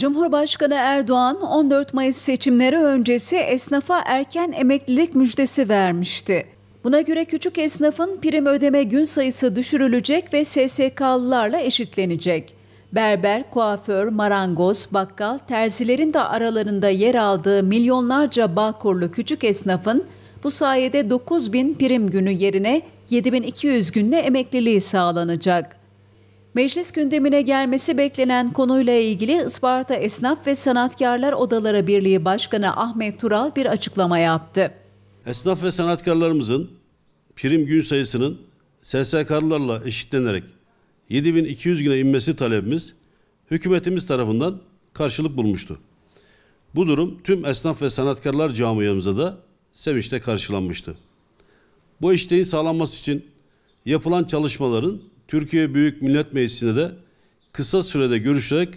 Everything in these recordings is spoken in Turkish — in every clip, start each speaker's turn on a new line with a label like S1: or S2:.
S1: Cumhurbaşkanı Erdoğan 14 Mayıs seçimleri öncesi esnafa erken emeklilik müjdesi vermişti. Buna göre küçük esnafın prim ödeme gün sayısı düşürülecek ve SSK'lılarla eşitlenecek. Berber, kuaför, marangoz, bakkal, terzilerin de aralarında yer aldığı milyonlarca bağkurlu küçük esnafın bu sayede 9 bin prim günü yerine 7200 günde emekliliği sağlanacak. Meclis gündemine gelmesi beklenen konuyla ilgili Isparta Esnaf ve Sanatkarlar Odaları Birliği Başkanı Ahmet Tural bir açıklama yaptı.
S2: Esnaf ve sanatkarlarımızın prim gün sayısının SSK'lılarla eşitlenerek 7200 güne inmesi talebimiz hükümetimiz tarafından karşılık bulmuştu. Bu durum tüm esnaf ve sanatkarlar camiamıza da sevinçle karşılanmıştı. Bu işteğin sağlanması için yapılan çalışmaların Türkiye Büyük Millet Meclisine de kısa sürede görüşerek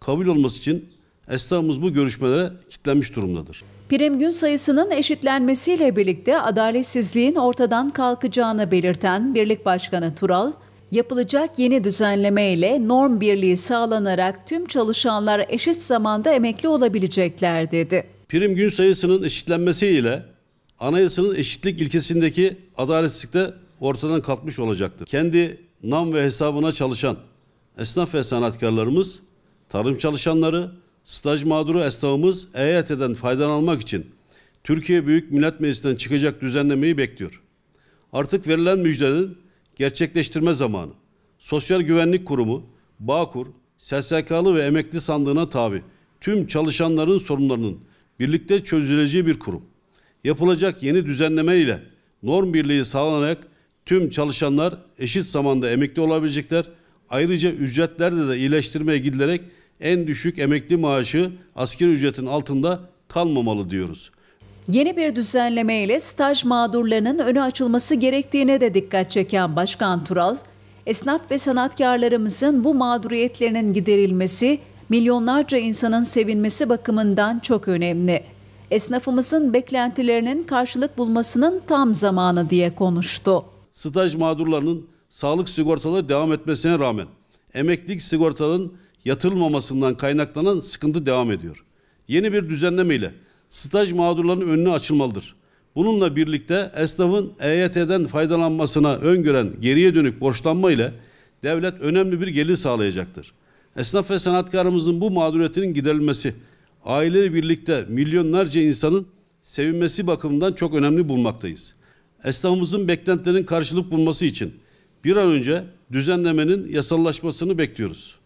S2: kabul olması için esnafımız bu görüşmelere kitlenmiş durumdadır.
S1: Prim gün sayısının eşitlenmesiyle birlikte adaletsizliğin ortadan kalkacağını belirten Birlik Başkanı Tural, yapılacak yeni düzenleme ile norm birliği sağlanarak tüm çalışanlar eşit zamanda emekli olabilecekler dedi.
S2: Prim gün sayısının eşitlenmesiyle anayasanın eşitlik ilkesindeki adaletsizlik de ortadan kalkmış olacaktır. Kendi nam ve hesabına çalışan esnaf ve sanatkarlarımız, tarım çalışanları, staj mağduru esnafımız EYT'den faydalanmak için Türkiye Büyük Millet Meclisi'nden çıkacak düzenlemeyi bekliyor. Artık verilen müjdenin gerçekleştirme zamanı. Sosyal Güvenlik Kurumu, Bağkur, SSK'lı ve emekli sandığına tabi tüm çalışanların sorunlarının birlikte çözüleceği bir kurum. Yapılacak yeni düzenleme ile norm birliği sağlanarak Tüm çalışanlar eşit zamanda emekli olabilecekler. Ayrıca ücretlerde de iyileştirmeye gidilerek en düşük emekli maaşı asgari ücretin altında kalmamalı diyoruz.
S1: Yeni bir düzenleme ile staj mağdurlarının önü açılması gerektiğine de dikkat çeken Başkan Tural, esnaf ve sanatkarlarımızın bu mağduriyetlerinin giderilmesi, milyonlarca insanın sevinmesi bakımından çok önemli. Esnafımızın beklentilerinin karşılık bulmasının tam zamanı diye konuştu
S2: staj mağdurlarının sağlık sigortaları devam etmesine rağmen emeklilik sigortalarının yatırılmamasından kaynaklanan sıkıntı devam ediyor. Yeni bir düzenleme ile staj mağdurlarının önüne açılmalıdır. Bununla birlikte esnafın EYT'den faydalanmasına öngören geriye dönük borçlanma ile devlet önemli bir gelir sağlayacaktır. Esnaf ve sanatkarımızın bu mağduriyetinin giderilmesi, aileyle birlikte milyonlarca insanın sevinmesi bakımından çok önemli bulmaktayız esnafımızın beklentilerinin karşılık bulması için bir an önce düzenlemenin yasallaşmasını bekliyoruz.